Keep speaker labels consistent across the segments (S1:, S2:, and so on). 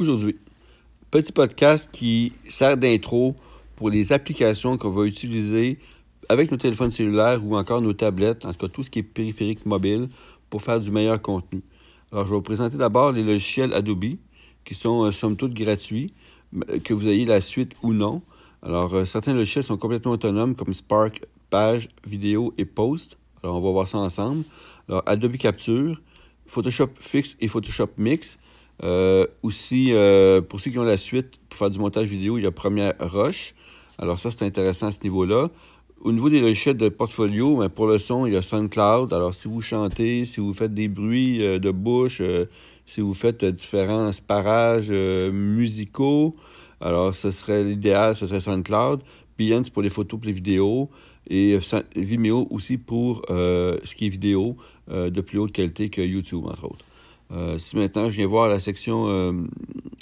S1: aujourd'hui. Petit podcast qui sert d'intro pour les applications qu'on va utiliser avec nos téléphones cellulaires ou encore nos tablettes, en tout cas tout ce qui est périphérique mobile, pour faire du meilleur contenu. Alors, je vais vous présenter d'abord les logiciels Adobe, qui sont euh, somme toute gratuits, euh, que vous ayez la suite ou non. Alors, euh, certains logiciels sont complètement autonomes, comme Spark, Page, Vidéo et Post. Alors, on va voir ça ensemble. Alors, Adobe Capture, Photoshop Fix et Photoshop Mix. Euh, aussi, euh, pour ceux qui ont la suite, pour faire du montage vidéo, il y a Première Roche. Alors ça, c'est intéressant à ce niveau-là. Au niveau des logiciels de portfolio, ben, pour le son, il y a SoundCloud. Alors si vous chantez, si vous faites des bruits euh, de bouche, si vous faites différents parages musicaux, alors ce serait l'idéal, ce serait SoundCloud. Behance pour les photos, pour les vidéos. Et Vimeo aussi pour ce qui est vidéo de plus haute qualité que YouTube, entre autres. Euh, si maintenant je viens voir la section euh,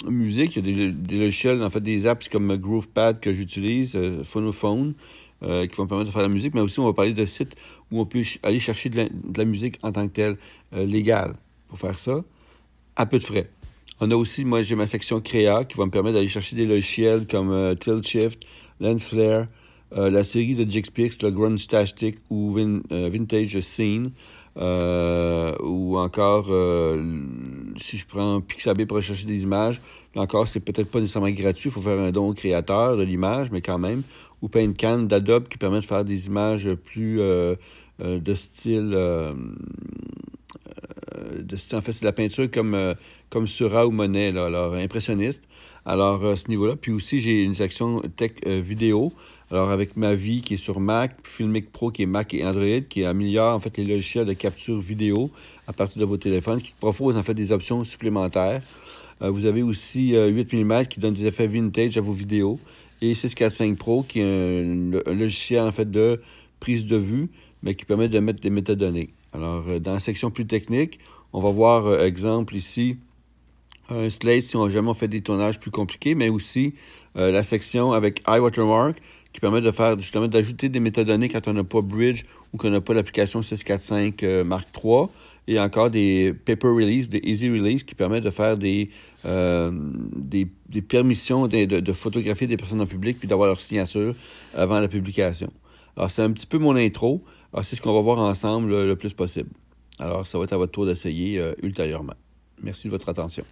S1: musique, il y a des, logiciels, en fait des apps comme GroovePad que j'utilise, euh, Phonophone, qui vont me permettre de faire de la musique, mais aussi on va parler de sites où on peut aller chercher de la, musique en tant que telle légale pour faire ça, à peu de frais. On a aussi, moi j'ai ma section Créa qui va me permettre d'aller chercher des logiciels comme TiltShift, Shift, Lensflare, la série de JXPX, le Grunge Tastic ou Vintage Scene. Euh, ou encore, euh, si je prends Pixabay pour rechercher des images, là encore, c'est peut-être pas nécessairement gratuit, il faut faire un don au créateur de l'image, mais quand même, ou PaintCan d'Adobe qui permet de faire des images plus euh, de style euh, en fait, c'est de la peinture comme, euh, comme sur ou Monet, là, alors impressionniste. Alors, euh, à ce niveau-là. Puis aussi, j'ai une section tech vidéo. Alors, avec ma qui est sur Mac, Filmic Pro qui est Mac et Android, qui améliore en fait les logiciels de capture vidéo à partir de vos téléphones, qui propose en fait des options supplémentaires. vous avez aussi 8 mm qui donne des effets vintage à vos vidéos et 645 Pro qui est un, un logiciel en fait de prise de vue mais qui permet de mettre des métadonnées. Alors, euh, dans la section plus technique, on va voir, euh, exemple, ici, un slate si on, jamais fait des tournages plus compliqués, mais aussi euh, la section avec iWatermark qui permet de faire justement d'ajouter des métadonnées quand on n'a pas Bridge ou qu'on n'a pas l'application 645 Mark III et encore des paper release, des easy release qui permettent de faire des, des, des, permissions de photographier des personnes en public puis d'avoir leur signature avant la publication. Alors, ah, c'est un petit peu mon intro. Ah, c'est ce qu'on va voir ensemble euh, le plus possible. Alors, ça va être à votre tour d'essayer euh, ultérieurement. Merci de votre attention.